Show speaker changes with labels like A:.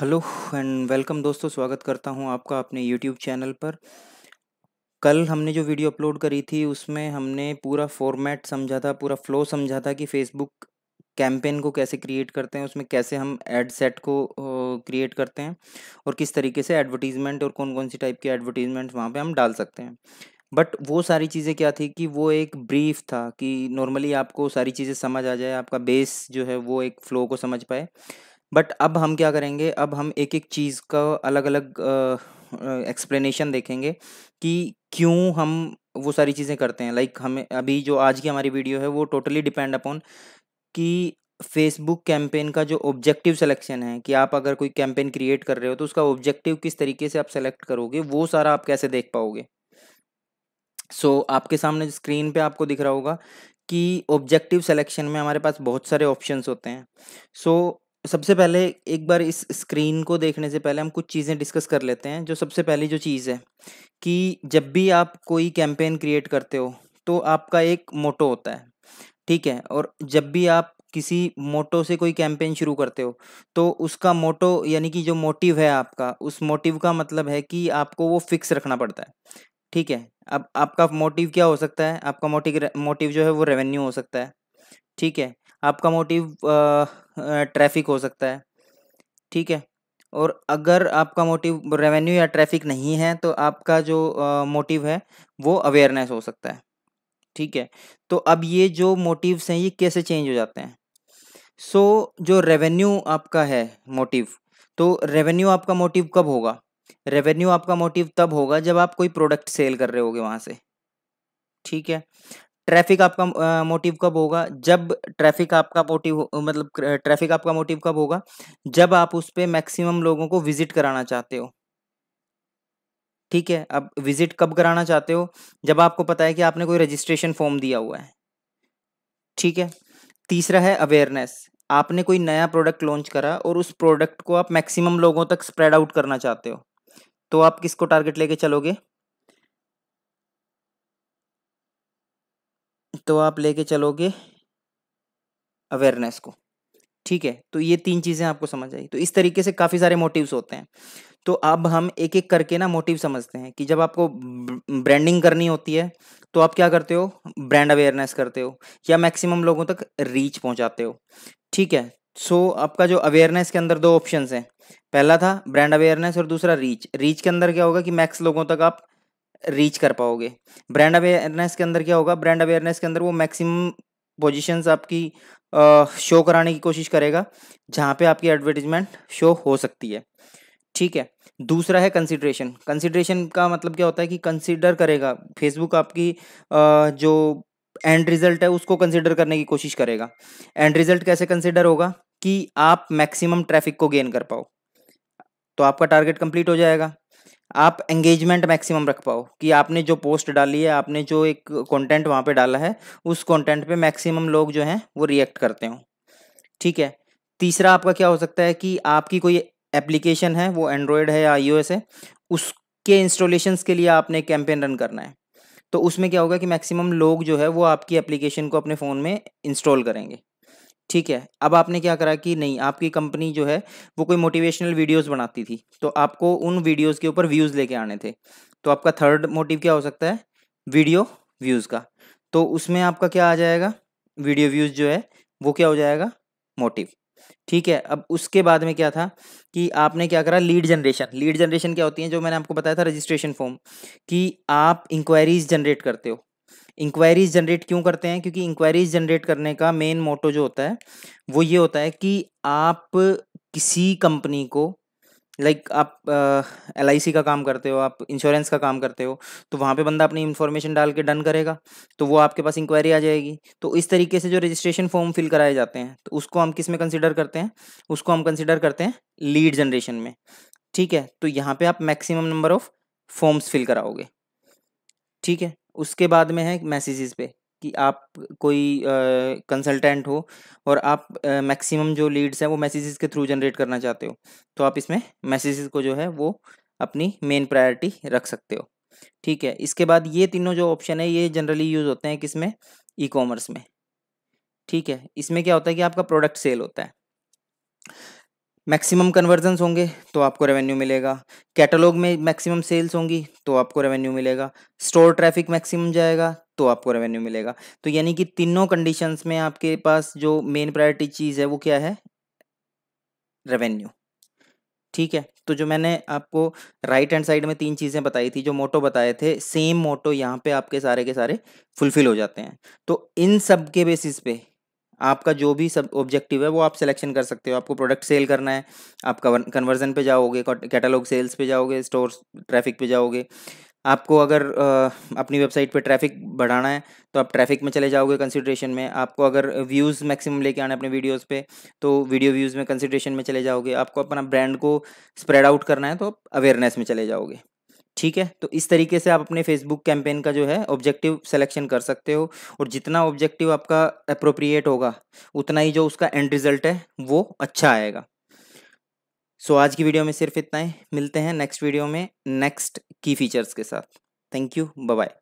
A: Hello and welcome दोस्तों स्वागत करता हूं आपका अपने यूट्यूब चैनल पर कल हमने जो वीडियो अपलोड करी थी उसमें हमने पूरा फॉर्मेट समझा था पूरा फ्लो समझा था कि फेसबुक कैंपेन को कैसे क्रिएट करते हैं उसमें कैसे हम एड सेट को क्रिएट करते हैं और किस तरीके से एडवर्टीज़मेंट और कौन कौन सी टाइप के एडवर्टीज़मेंट वहाँ पर हम डाल सकते हैं बट वो सारी चीज़ें क्या थी कि वो एक ब्रीफ था कि नॉर्मली आपको सारी चीज़ें समझ आ जाए आपका बेस जो है वो एक फ़्लो को समझ पाए बट अब हम क्या करेंगे अब हम एक एक चीज़ का अलग अलग एक्सप्लेनेशन देखेंगे कि क्यों हम वो सारी चीज़ें करते हैं लाइक हमें अभी जो आज की हमारी वीडियो है वो टोटली डिपेंड अपॉन कि फेसबुक कैंपेन का जो ऑब्जेक्टिव सिलेक्शन है कि आप अगर कोई कैंपेन क्रिएट कर रहे हो तो उसका ऑब्जेक्टिव किस तरीके से आप सेलेक्ट करोगे वो सारा आप कैसे देख पाओगे सो so, आपके सामने स्क्रीन पे आपको दिख रहा होगा कि ऑब्जेक्टिव सिलेक्शन में हमारे पास बहुत सारे ऑप्शंस होते हैं सो so, सबसे पहले एक बार इस स्क्रीन को देखने से पहले हम कुछ चीज़ें डिस्कस कर लेते हैं जो सबसे पहली जो चीज़ है कि जब भी आप कोई कैंपेन क्रिएट करते हो तो आपका एक मोटो होता है ठीक है और जब भी आप किसी मोटो से कोई कैंपेन शुरू करते हो तो उसका मोटो यानी कि जो मोटिव है आपका उस मोटिव का मतलब है कि आपको वो फिक्स रखना पड़ता है ठीक है अब आपका मोटिव क्या हो सकता है आपका मोटिव मोटिव जो है वो रेवेन्यू हो सकता है ठीक है आपका मोटिव ट्रैफिक हो सकता है ठीक है और अगर आपका मोटिव रेवेन्यू या ट्रैफिक नहीं है तो आपका जो मोटिव है वो अवेयरनेस हो सकता है ठीक है तो अब ये जो मोटिव्स हैं ये कैसे चेंज हो जाते हैं सो so, जो रेवेन्यू आपका है मोटिव तो रेवेन्यू आपका मोटिव कब होगा रेवेन्यू आपका मोटिव तब होगा जब आप कोई प्रोडक्ट सेल कर रहे होगे वहाँ से ठीक है ट्रैफिक आपका मोटिव कब होगा? जब ट्रैफिक आपका मोटिव मतलब ट्रैफिक आपका मोटिव कब होगा? जब आप उस पर मैक्सिमम लोगों को विज़िट कराना चाहते हो। ठीक है, अब विज़िट कब कराना चाहते हो? जब आपको पता है कि आपने कोई रजिस्ट्रेशन फ़ॉर्म दिया हुआ है। ठीक है, तीसरा है अवेयरनेस। आपने कोई नया प्रोडक्ट लॉन्च करा और उस प्रोडक्ट को आप मैक्सिमम लोगों तक स्प्रेड आउट करना चाहते हो। तो आप किसको टारगेट लेके चलोगे? तो आप लेके चलोगे अवेयरनेस को ठीक है तो ये तीन चीज़ें आपको समझ आई तो इस तरीके से काफ़ी सारे मोटिव्स होते हैं तो अब हम एक एक करके ना मोटिव समझते हैं कि जब आपको ब्रांडिंग करनी होती है तो आप क्या करते हो ब्रांड अवेयरनेस करते हो या मैक्सिमम लोगों तक रीच पहुंचाते हो ठीक है सो so, आपका जो अवेयरनेस के अंदर दो ऑप्शंस हैं पहला था ब्रांड अवेयरनेस और दूसरा रीच रीच के अंदर क्या होगा कि मैक्स लोगों तक आप रीच कर पाओगे ब्रांड अवेयरनेस के अंदर क्या होगा ब्रांड अवेयरनेस के अंदर वो मैक्सिमम पोजीशंस आपकी शो कराने की कोशिश करेगा जहाँ पे आपकी एडवर्टीजमेंट शो हो सकती है ठीक है दूसरा है कंसिड्रेशन कंसिड्रेशन का मतलब क्या होता है कि कंसिडर करेगा फेसबुक आपकी जो एंड रिजल्ट है उसको कंसिडर करने की कोशिश करेगा एंड रिजल्ट कैसे कंसिडर होगा कि आप मैक्सिमम ट्रैफिक को गेन कर पाओ तो आपका टारगेट कंप्लीट हो जाएगा आप एंगेजमेंट मैक्सिमम रख पाओ कि आपने जो पोस्ट डाली है आपने जो एक कंटेंट वहाँ पे डाला है उस कंटेंट पे मैक्सिमम लोग जो हैं वो रिएक्ट करते हो ठीक है तीसरा आपका क्या हो सकता है कि आपकी कोई एप्लीकेशन है वो एंड्रॉयड है या आई है उसके इंस्टॉलेशन के लिए आपने कैंपेन रन करना है तो उसमें क्या होगा कि मैक्सिमम लोग जो है वो आपकी एप्लीकेशन को अपने फ़ोन में इंस्टॉल करेंगे ठीक है अब आपने क्या करा कि नहीं आपकी कंपनी जो है वो कोई मोटिवेशनल वीडियोस बनाती थी तो आपको उन वीडियोस के ऊपर व्यूज़ लेके आने थे तो आपका थर्ड मोटिव क्या हो सकता है वीडियो व्यूज़ का तो उसमें आपका क्या आ जाएगा वीडियो व्यूज़ जो है वो क्या हो जाएगा मोटिव ठीक है अब उसके बाद में क्या था कि आपने क्या करा लीड जनरेशन लीड जनरेशन क्या होती है जो मैंने आपको बताया था रजिस्ट्रेशन फॉर्म कि आप इंक्वायरीज जनरेट करते हो इंक्वायरीज जनरेट क्यों करते हैं क्योंकि इंक्वायरीज जनरेट करने का मेन मोटो जो होता है वो ये होता है कि आप किसी कंपनी को लाइक like आप एल आई सी का काम करते हो आप इंश्योरेंस का काम करते हो तो वहाँ पे बंदा अपनी इन्फॉर्मेशन डाल के डन करेगा तो वो आपके पास इंक्वायरी आ जाएगी तो इस तरीके से जो रजिस्ट्रेशन फॉर्म फिल कराए जाते हैं तो उसको हम किस में कंसिडर करते हैं उसको हम कंसिडर करते हैं लीड जनरेशन में ठीक है तो यहाँ पर आप maximum number of forms fill कराओगे ठीक है उसके बाद में है मैसेजेस पे कि आप कोई कंसल्टेंट हो और आप मैक्सिमम जो लीड्स हैं वो मैसेजेस के थ्रू जनरेट करना चाहते हो तो आप इसमें मैसेजेस को जो है वो अपनी मेन प्रायोरिटी रख सकते हो ठीक है इसके बाद ये तीनों जो ऑप्शन है ये जनरली यूज़ होते हैं किसमें ई कॉमर्स में ठीक है इसमें क्या होता है कि आपका प्रोडक्ट सेल होता है मैक्सिमम कन्वर्जन्स होंगे तो आपको रेवेन्यू मिलेगा कैटलॉग में मैक्सिमम सेल्स होंगी तो आपको रेवेन्यू मिलेगा स्टोर ट्रैफिक मैक्सिमम जाएगा तो आपको रेवेन्यू मिलेगा तो यानी कि तीनों कंडीशंस में आपके पास जो मेन प्रायोरिटी चीज़ है वो क्या है रेवेन्यू ठीक है तो जो मैंने आपको राइट हैंड साइड में तीन चीज़ें बताई थी जो मोटो बताए थे सेम मोटो यहाँ पे आपके सारे के सारे फुलफिल हो जाते हैं तो इन सब के बेसिस पे आपका जो भी सब ऑब्जेक्टिव है वो आप सिलेक्शन कर सकते हो आपको प्रोडक्ट सेल करना है आप कन्वर्जन पे जाओगे कैटलॉग सेल्स पे जाओगे स्टोर ट्रैफिक पे जाओगे आपको अगर आ, अपनी वेबसाइट पे ट्रैफिक बढ़ाना है तो आप ट्रैफिक में चले जाओगे कंसिड्रेशन में आपको अगर व्यूज़ मैक्सिमम लेके आना है अपने वीडियोस पे तो वीडियो व्यूज़ में कंसिड्रेशन में चले जाओगे आपको अपना ब्रांड को स्प्रेड आउट करना है तो आप अवेयरनेस में चले जाओगे ठीक है तो इस तरीके से आप अपने फेसबुक कैंपेन का जो है ऑब्जेक्टिव सेलेक्शन कर सकते हो और जितना ऑब्जेक्टिव आपका अप्रोप्रिएट होगा उतना ही जो उसका एंड रिजल्ट है वो अच्छा आएगा सो so, आज की वीडियो में सिर्फ इतना ही है। मिलते हैं नेक्स्ट वीडियो में नेक्स्ट की फीचर्स के साथ थैंक यू बाय